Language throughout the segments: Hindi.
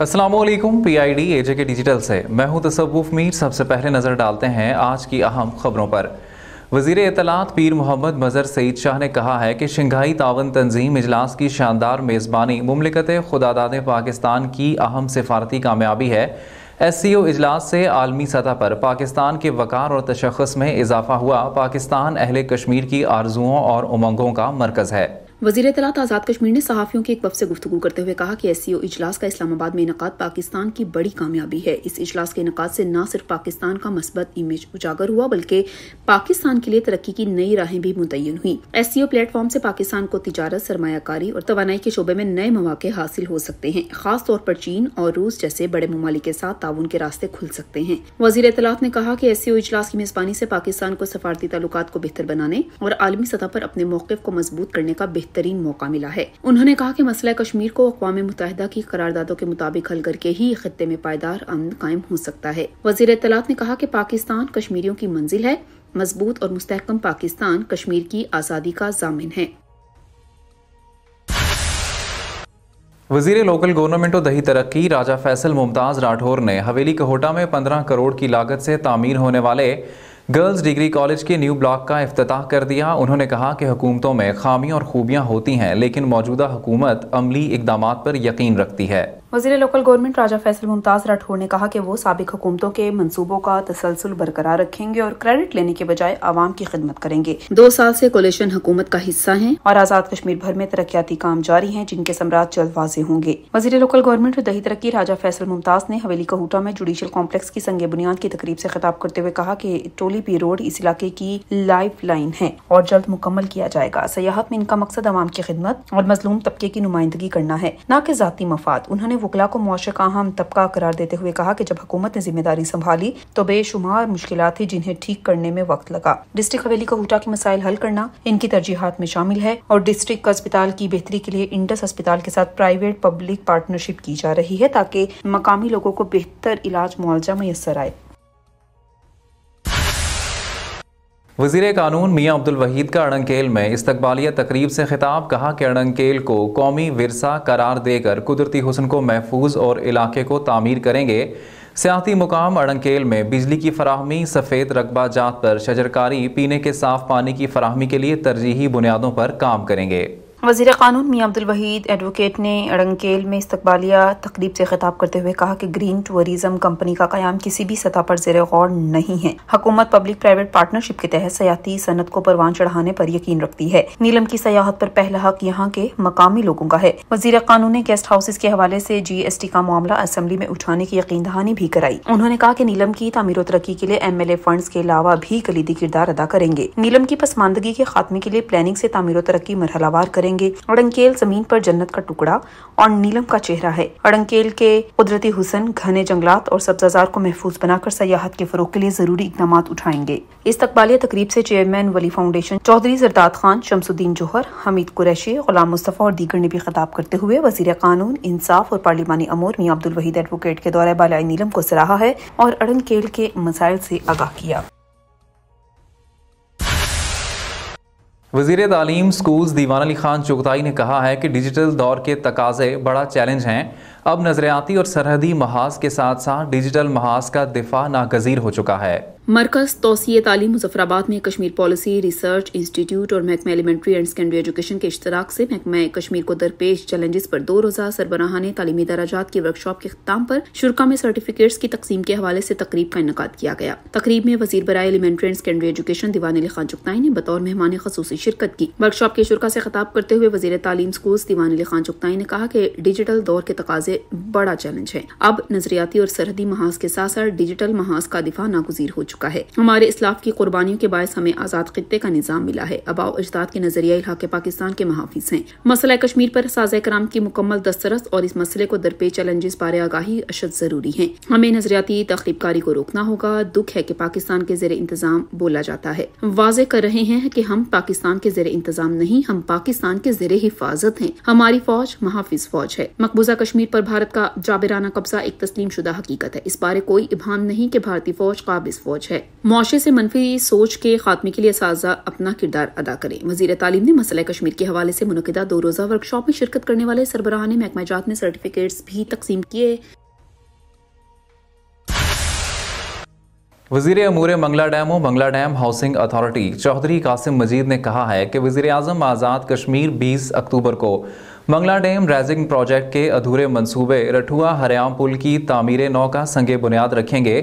Aslam P I D A J K digital से मैं हूँ तसवुफ मीर सबसे पहले नज़र डालते हैं आज की अहम खबरों पर वजीर इतलात पीर मोहम्मद मज़र सईद शाह ने कहा है कि शंघाई तावन तंजीम इजलास की शानदार मेज़बानी ममलिकत खुदादाद पाकिस्तान की अहम सिफारती कामयाबी है एस सी ओ इजलास से आलमी सतह पर पाकिस्तान के वक़ार और तशखस में इजाफा हुआ पाकिस्तान अहल कश्मीर की आरजुओं और उमंगों का मरकज़ है वजीर तलात आज़ाद कश्मीर ने सहाफ़ियों के एक वफ से गुफ्तु करते हुए कहा कि एस सी ओ इजलास का इस्लामाबाद में इनका पाकिस्तान की बड़ी कामयाबी है इस इजलास के इनका से न सिर्फ पाकिस्तान का मस्बत इमेज उजागर हुआ बल्कि पाकिस्तान के लिए तरक्की की नई राहें भी मुतयन हुई एस सी ओ प्लेटफॉर्म से पाकिस्तान को तजारत सरमाकारी और तोानाई के शोबे में नए मौाक हासिल हो सकते हैं खास तौर पर चीन और रूस जैसे बड़े ममालिक के साथ ताउन के रास्ते खुल सकते हैं वजीर तलात ने कहा कि एस सी ओ इजलास की मेजबानी से पाकिस्तान को सफारती ताल्लुक को बेहतर बनाने और आलमी सतह पर अपने मौके को मजबूत करने का बेहतर बेहतरीन मौका मिला है उन्होंने कहा कि मसला कश्मीर को अकवा मुतहदा की करारदादों के मुताबिक हल करके ही खत्े में पायदार अमन कायम हो सकता है वजीर इतलात ने कहा कि पाकिस्तान कश्मीरियों की मंजिल है मजबूत और मुस्तकम पाकिस्तान कश्मीर की आज़ादी का जामिन है वजीर लोकल गवर्नमेंट और दही तरक्की राजा फैसल मुमताज़ राठौर ने हवेली कोहोटा में 15 करोड़ की लागत से तामीर होने वाले गर्ल्स डिग्री कॉलेज के न्यू ब्लॉक का अफ्ताह कर दिया उन्होंने कहा कि हुकूमतों में खामियां और खूबियां होती हैं लेकिन मौजूदा हुकूमत अमली इकदाम पर यकीन रखती है वजीर लोकल गवर्नमेंट राजा फैसल मुमताज़ राठौर ने कहा कि वो सबक हुकूमतों के मनसूबों का तसलसल बरकरार रखेंगे और क्रेडिट लेने के बजाय आवाम की खिदमत करेंगे दो साल से कोलेशन हुकूमत का हिस्सा है और आज़ाद कश्मीर भर में तरक्याती काम जारी है जिनके समरात जल्द वाजे होंगे वजीर लोकल गवर्नमेंट और दही तरक्की राजा फैसल मुमताज़ ने हवेली कहूटा में जुडिशल कॉम्प्लेक्स की संग बुनियाद की तकरीब ऐसी खिताब करते हुए कहा की टोली पी रोड इस इलाके की लाइफ लाइन है और जल्द मुकम्मल किया जाएगा सयाहत में इनका मकसद आवाम की खिदमत और मजलूम तबके की नुमाइंदगी करना है न कि जाती मफाद उन्होंने वकला को का अहम तबका करार देते हुए कहा कि जब हुकूमत ने जिम्मेदारी संभाली तो बेशुमार मुश्किल थी जिन्हें ठीक करने में वक्त लगा डिस्ट्रिक्ट हवेली का हुटा के मसाइल हल करना इनकी तरजीहत में शामिल है और डिस्ट्रिक्ट अस्पताल की बेहतरी के लिए इंडस अस्पताल के साथ प्राइवेट पब्लिक पार्टनरशिप की जा रही है ताकि मकामी लोगों को बेहतर इलाज मुआवजा मैसर आए वजीर कानून मियाँ अब्दुल वहीद का अड़ंकेल में इस्तबालिया तकरीब से खिताब कहा कि अड़ंकेल को कौमी वरसा करार देकर कुदरती हसन को महफूज और इलाके को तामीर करेंगे सियाती मुकाम अड़ंकेल में बिजली की फराहमी सफ़ेद रकबा जात पर शजरकारी पीने के साफ पानी की फराहमी के लिए तरजीही बुनियादों पर काम करेंगे वजीर कानून मियाँ अब्दुल वहीद एडवोकेट ने अड़ंगकेल में इस्तबालिया तकरीब से खिताब करते हुए कहा कि ग्रीन टूरिज्म कंपनी का क्याम किसी भी सतह पर जेर गौर नहीं है हुकूमत पब्लिक प्राइवेट पार्टनरशिप के तहत सयाती सनत को परवान चढ़ाने पर यकीन रखती है नीलम की सयाहत पर पहला हक यहाँ के मकामी लोगों का है वजीर कानून ने गेस्ट हाउसेज के हवाले से टी का मामला असम्बली में उठाने की यकीन दहानी भी कराई उन्होंने कहा की नीलम की तमीर तरक्की के लिए एम एल ए फंड के अलावा भी कलीदी किरदार अदा करेंगे नीलम की पसमानदगी के खात्मे के लिए प्लानिंग ऐसी तमीर तरक्की मरहलावार करेंगे करेंगे अड़ंकेल जमीन पर जन्नत का टुकड़ा और नीलम का चेहरा है अड़ंकेल के कुदरती हुसन घने जंगलात और सब्जाजार को महफूज बनाकर सयाहत के फरोग के लिए जरूरी इकदाम उठाएंगे इस तकबालिया तकरीब से चेयरमैन वली फाउंडेशन चौधरी जरदाद खान शमसुद्दीन जोहर हमीद कुरैशी गुलाम मुस्तफ़ा और दीगर ने भी खिताब करते हुए वजीर कानून इंसाफ और पार्लिमानी अमूर मियाँ अब्दुल वहीद एडवोकेट के दौरे बालाई नीलम को सराहा है और अड़ंकेल के मसाइल से आगाह किया वजीर तालीम स्कूल्स दीवान अली खान चुगताई ने कहा है कि डिजिटल दौर के तकाजे बड़ा चैलेंज हैं अब नज़रियाती और सरहदी महाज के साथ साथ डिजिटल महाज का दिफा नागजीर हो चुका है मरकज तोसी तालीम मुजफ्फराबाद में कश्मीर पॉलिसी रिसर्च इंस्टीट्यूट और महकमा एलिमेंट्री एंड सेकेंडरी एजुकेशन के इश्तराक से महकमा कश्मीर को दरपेश चैलेंजेस पर दो रोजा सरबराहा ने तालीमी दराजात की वर्कशॉप के खत्म पर शुरा में सर्टिफिकेट्स की तकसीम के हवाले से तकरीब का इनका किया गया तकरीब में वजीर बरए elementary and secondary education Diwan Ali Khan Chughtai ने बतौर मेहमान खसूसी शिरकत की वर्कशॉप के शुरा से खताब करते हुए वजी तालीम स्कूल दीवान अली खान चुगताई ने कहा की डिजिटल दौर के तकाजे बड़ा चैलेंज है अब नजरियाती और सरहदी महाज के साथ साथ डिजिटल महाज का दिफा नागजीर हो चुका चुका है हमारे इस्लाफ की कुर्बानियों के बायस हमें आजाद खत्े का निज़ाम मिला है अबाव अजदाद के नजरिया इलाके पाकिस्तान के महाफिज हैं मसला कश्मीर पर साजा कराम की मुकम्मल दस्तरस और इस मसले को दरपेश चैलेंजेस बारे आगाही अशद जरूरी है हमें नजरियाती तकरीबकारी को रोकना होगा दुख है की पाकिस्तान के जेर इंतजाम बोला जाता है वाजे कर रहे हैं की हम पाकिस्तान के जेर इंतजाम नहीं हम पाकिस्तान के जेर हिफाजत है हमारी फौज महाफिज फौज है मकबूजा कश्मीर पर भारत का जाबिराना कब्जा एक तस्लीम शुदा हकीकत है इस बारे कोई इबान नहीं की भारतीय फौज काबिज फौज फौज है मुआशे से मनफी सोच के खात्मे के लिए साजा अपना किरदार अदा करें वजीर तालीम ने मसला कश्मीर के हवाले से मुनदा दो रोज़ा वर्कशॉप में शिरकत करने वाले सरबराह ने महकमा जात में सर्टिफिकेट भी तकसीम किए वजीर अमूर मंगला डैम और Mangla dam housing authority Chaudhry Qasim Majeed ने कहा है कि वजीर अजम आज़ाद कश्मीर 20 अक्टूबर को मंगला डैम रेजिंग प्रोजेक्ट के अधूरे मंसूबे रठुआ हरियाम पुल की तामीर नौ का संगे बुनियाद रखेंगे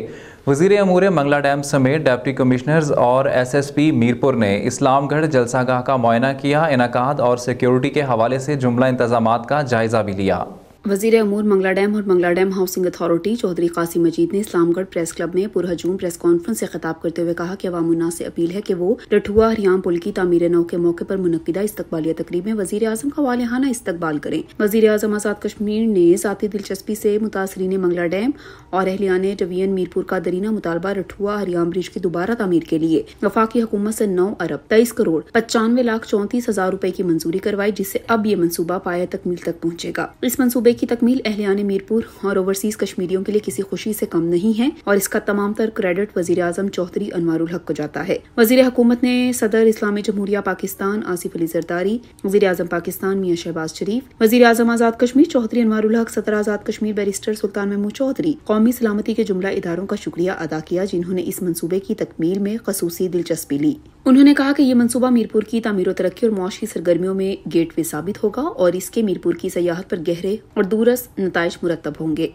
वजीर अमूर मंगला डैम समेत डिप्टी कमिश्नर्स और एसएसपी मीरपुर ने इस्लामगढ़ जलसागाह का मुआयना किया इनका और सिक्योरिटी के हवाले से जुमला इंतजाम का जायजा भी लिया वजीर अमूर मंगला डैम और Mangla dam housing authority Chaudhry Qasim Majeed ने इस्लामगढ़ प्रेस क्लब में पुरहजूम प्रेस कॉन्फ्रेंस से खिताब करते हुए कहा कि अवामुना से अपील है कि वो लठुआ हरियाम पुल की तमीर नौ के मौके पर मुनदा इस्तबालिया तकरीब में वजी अजम का वालहाना इस्तबाल करें वजीर अजम आजाद कश्मीर ने साथी दिलचस्पी से मुतासरीन मंगला डैम और अहलियान टवियन मीरपुर का दरीना मुतालबा रठुआ हरियाम ब्रिज की दोबारा तमीर के लिए वफाकी हुकूमत से नौ अरब तेईस करोड़ पचानवे लाख चौंतीस हजार रूपए की मंजूरी करवाई जिससे अब ये मनसूबा पाया तकमील तक पहुँचेगा इस मनसूबे की तकमील अहलियान मीरपुर और ओवरसीज कश्मीरियों के लिए किसी खुशी से कम नहीं है और इसका तमाम तर क्रेडिट वजी अजम चौधरी अनवारुल हक को जाता है वजीर हुकूमत ने सदर इस्लामी जमहूरिया पाकिस्तान आसिफ अली जरदारी वजी अजम पाकिस्तान मियाँ शहबाज शरीफ वजी अजम आजाद कश्मीर चौधरी अनवारुल हक सदर आजाद कश्मीर बैरिस्टर सुल्तान महमूद चौधरी कौमी सलामती के जुमला इदारों का शुक्रिया अदा किया जिन्होंने इस मनसूबे की तकमील में खसूसी दिलचस्पी ली उन्होंने कहा कि यह मनसूबा मीरपुर की तमीर तरक्की और मुआशी सरगर्मियों में गेटवे साबित होगा और इसके मीरपुर की सयाहत पर गहरे और दूरस नतज मुरतब होंगे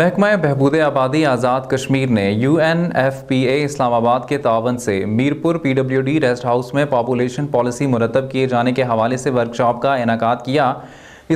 महकमा बहबूद आबादी आज़ाद कश्मीर ने U N F P A Islamabad के तावन से Mirpur P W D rest house में पापोलेशन पॉलिसी मुरतब किए जाने के हवाले से वर्कशॉप का इनका किया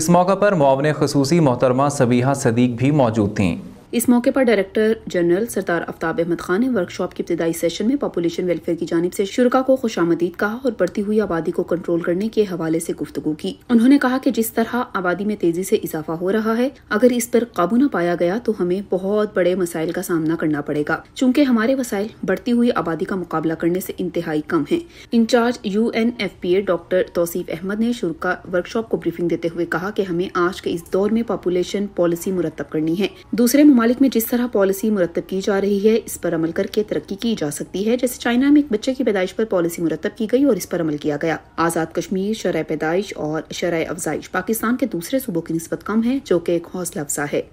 इस मौके पर मुआवन खसूसी मोहतरमा सबीहा सदीक भी मौजूद थीं इस मौके पर डायरेक्टर जनरल सरदार अफ्ताब अहमद खान ने वर्कशॉप के इब्तदाई सेशन में पॉपुलेशन वेलफेयर की जानब से शुरा को खुश आमदीद कहा और बढ़ती हुई आबादी को कंट्रोल करने के हवाले से गुफ्तगू की उन्होंने कहा कि जिस तरह आबादी में तेजी से इजाफा हो रहा है अगर इस पर काबू न पाया गया तो हमें बहुत बड़े मसाइल का सामना करना पड़ेगा चूँकि हमारे वसाइल बढ़ती हुई आबादी का मुकाबला करने से इंतहाई कम है incharge U N F P A doctor Tauseef Ahmed ने शुरा वर्कशॉप को ब्रीफिंग देते हुए कहा की हमें आज के इस दौर में पॉपुलेशन पॉलिसी मुरतब करनी है दूसरे ममालिक में जिस तरह पॉलिसी मुरतब की जा रही है इस पर अमल करके तरक्की की जा सकती है जैसे चाइना में एक बच्चे की पैदाइश पर पॉलिसी मुरतब की गई और इस पर अमल किया गया आज़ाद कश्मीर शरह पैदाइश और शरह अफजाइश पाकिस्तान के दूसरे सूबों की नस्बत कम है जो कि एक हौसला अफजा है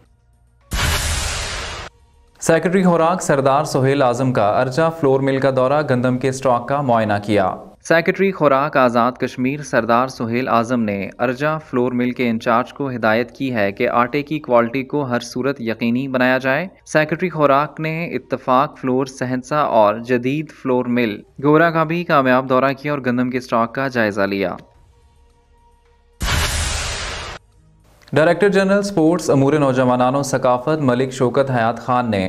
सेक्रेटरी खुराक सरदार सोहेल आजम का अर्जा फ्लोर मिल का दौरा गंदम के स्टॉक का मुआयना किया सेक्रेटरी खुराक आज़ाद कश्मीर सरदार सुहेल आज़म ने अर्जा फ्लोर मिल के इंचार्ज को हिदायत की है कि आटे की क्वालिटी को हर सूरत यकीनी बनाया जाए सेक्रेटरी खुराक ने इतफाक फ्लोर सहनसा और जदीद फ्लोर मिल गोरा का भी कामयाब दौरा किया और गंदम के स्टॉक का जायजा लिया डायरेक्टर जनरल स्पोर्ट्स अमूर नौजवानों सकाफत मलिक शोकत हयात खान ने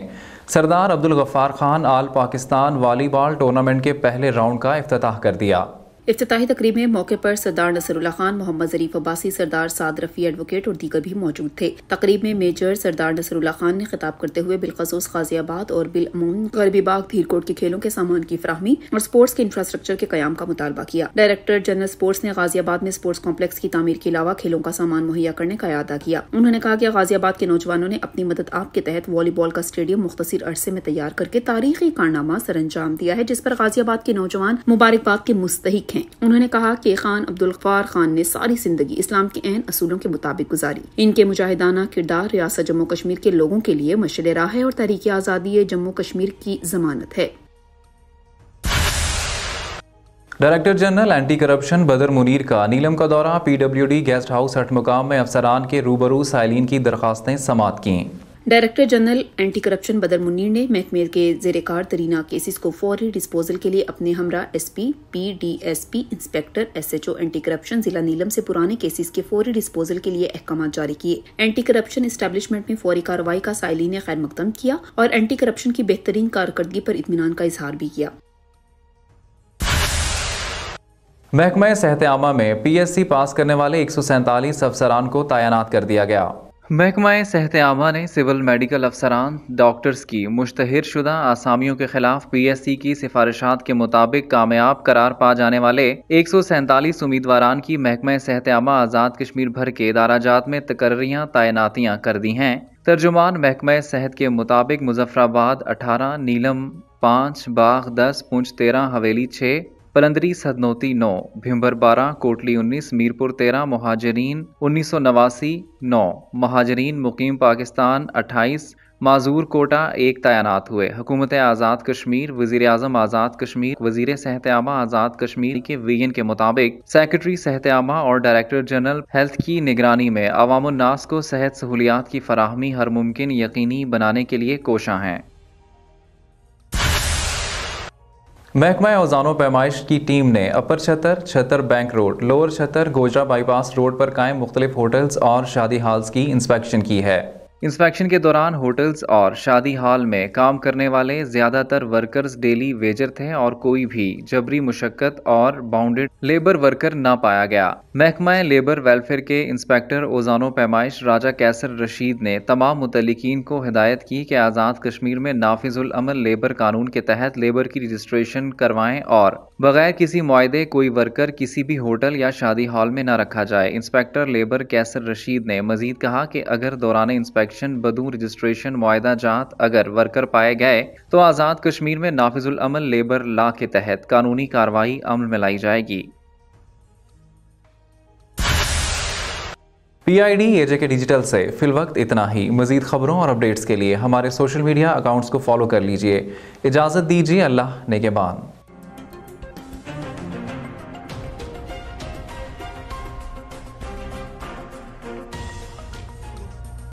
Sardar Abdul Ghaffar Khan all Pakistan volleyball tournament के पहले राउंड का अफ्ताह कर दिया अफ्ताही तकरीब में मौके पर सरदार नसरुल्ला खान मोहम्मद जरीफ अब्बासी सरदार साद रफी एडवोकेट और दीगर भी मौजूद थे तकरीब में मेजर सरदार नसरुल्ला खान ने खिताब करते हुए बिलखसूस गाजियाबाद और बिलअमूम गरबी बाग धीरकोट के खेलों के सामान की फ्राहमी और स्पोर्ट्स के इंफ्रास्ट्रक्चर के क्याम का मुतालबा किया डायरेक्टर जनरल स्पोर्ट्स ने गाजियाबाद में स्पोर्ट्स कॉम्प्लेक्स की तमीर के अलावा खेलों का सामान मुहैया करने का अदा किया उन्होंने कहा कि गाजियाबाद के नौजवानों ने अपनी मदद आप के तहत वॉलीबॉल का स्टेडियम मुख्तर अरसे में तैयार करके तारीखी कारनामा सर अंजाम दिया है जिस पर गाजियाबाद के नौजवान मुबारकबाद के मुस्तक हैं उन्होंने कहा कि खान अब्दुल गफार खान ने सारी जिंदगी इस्लाम के अहम असूलों के मुताबिक गुजारी इनके मुजाहिदाना किरदार रियासत जम्मू कश्मीर के लोगों के लिए मशर राह है और तहरीकी आज़ादी जम्मू कश्मीर की जमानत है डायरेक्टर जनरल एंटी करप्शन बदर मुनीर का नीलम का दौरा पीडब्ल्यूडी गेस्ट हाउस हटमुकाम में अफसरान के रूबरू साइलिन की दरखास्तें समाप्त की डायरेक्टर जनरल एंटी करप्शन बदर मुनीर ने महकमे के जेरकार तरीना केसेस को फौरी डिस्पोजल के लिए अपने हमरा SP PDSP inspector SHO anti corruption जिला नीलम से पुराने केसेस के फौरी डिस्पोजल के लिए अहकाम जारी किए एंटी करप्शन इस्टेबलिशमेंट में फौरी कार्रवाई का साइली ने खैर मकदम किया और एंटी करप्शन की बेहतरीन कारकर्दगी पर इतमान का इजहार भी किया महकमा सेहत आमा में पीएससी पास करने वाले एक सौ सैंतालीस अफसरान को तैनात कर दिया गया महकमा सेहत आमा ने सिविल मेडिकल अफसरान डॉक्टर्स की मुश्तहर शुदा आसामियों के खिलाफ पी एस सी की सिफारिशात के मुताबिक कामयाब करार पा जाने वाले एक सौ सैंतालीस उम्मीदवारान की महकमा सेहत आमा आज़ाद कश्मीर भर के इदाराजात में तकर्रियाँ तैनातियाँ कर दी हैं तर्जुमान महकमा सेहत के मुताबिक मुजफ्फराबाद अठारह नीलम पाँच बाघ दस पुंछ तेरह हवेली छः पलंदरी सदनौती नौ भिम्बर बारह कोटली उन्नीस मीरपुर तेरह महाजरीन उन्नीस सौ नवासी नौ महाजरीन मुकीम पाकिस्तान अट्ठाईस माजूर कोटा एक तैनात हुए हुकूमत आज़ाद कश्मीर वजीर अजम आज़ाद कश्मीर वजीर सहत्यामा आज़ाद कश्मीर के वीएन के मुताबिक सेक्रेटरी सहत्यामा और डायरेक्टर जनरल हेल्थ की निगरानी में अवामनास को सेहत सहूलियात की फराहमी हर मुमकिन यकीनी बनाने के लिए कोशा हैं महकमा औजानो पैमाइश की टीम ने upper Chattar Chattar bank road lower Chattar Gojra bypass road पर कायम मुख्तलिफ होटल्स और शादी हॉल्स की इंस्पेक्शन की है इंस्पेक्शन के दौरान होटल्स और शादी हॉल में काम करने वाले ज़्यादातर वर्कर्स डेली वेजर थे और कोई भी जबरी मुशक्क़त और बाउंडेड लेबर वर्कर ना पाया गया महकमा लेबर वेलफेयर के इंस्पेक्टर ओजानो पैमाइश राजा कैसर रशीद ने तमाम मुतलकिन को हिदायत की कि आज़ाद कश्मीर में नाफिजुलमल लेबर कानून के तहत लेबर की रजिस्ट्रेशन करवाएं और बगैर किसी माहे कोई वर्कर किसी भी होटल या शादी हॉल में न रखा जाए इंस्पेक्टर लेबर कैसर रशीद ने मजीद कहा कि अगर दौरान इंस्पेक्शन इलेक्शन बदू रजिस्ट्रेशन माहा जात अगर वर्कर पाए गए तो आज़ाद कश्मीर में नाफिजुल अमल लेबर लॉ के तहत कानूनी कार्रवाई अमल में लाई जाएगी P I D A J K digital से फिल वक्त इतना ही मजीद खबरों और अपडेट्स के लिए हमारे सोशल मीडिया अकाउंट्स को फॉलो कर लीजिए इजाज़त दीजिए अल्लाह नेगेबान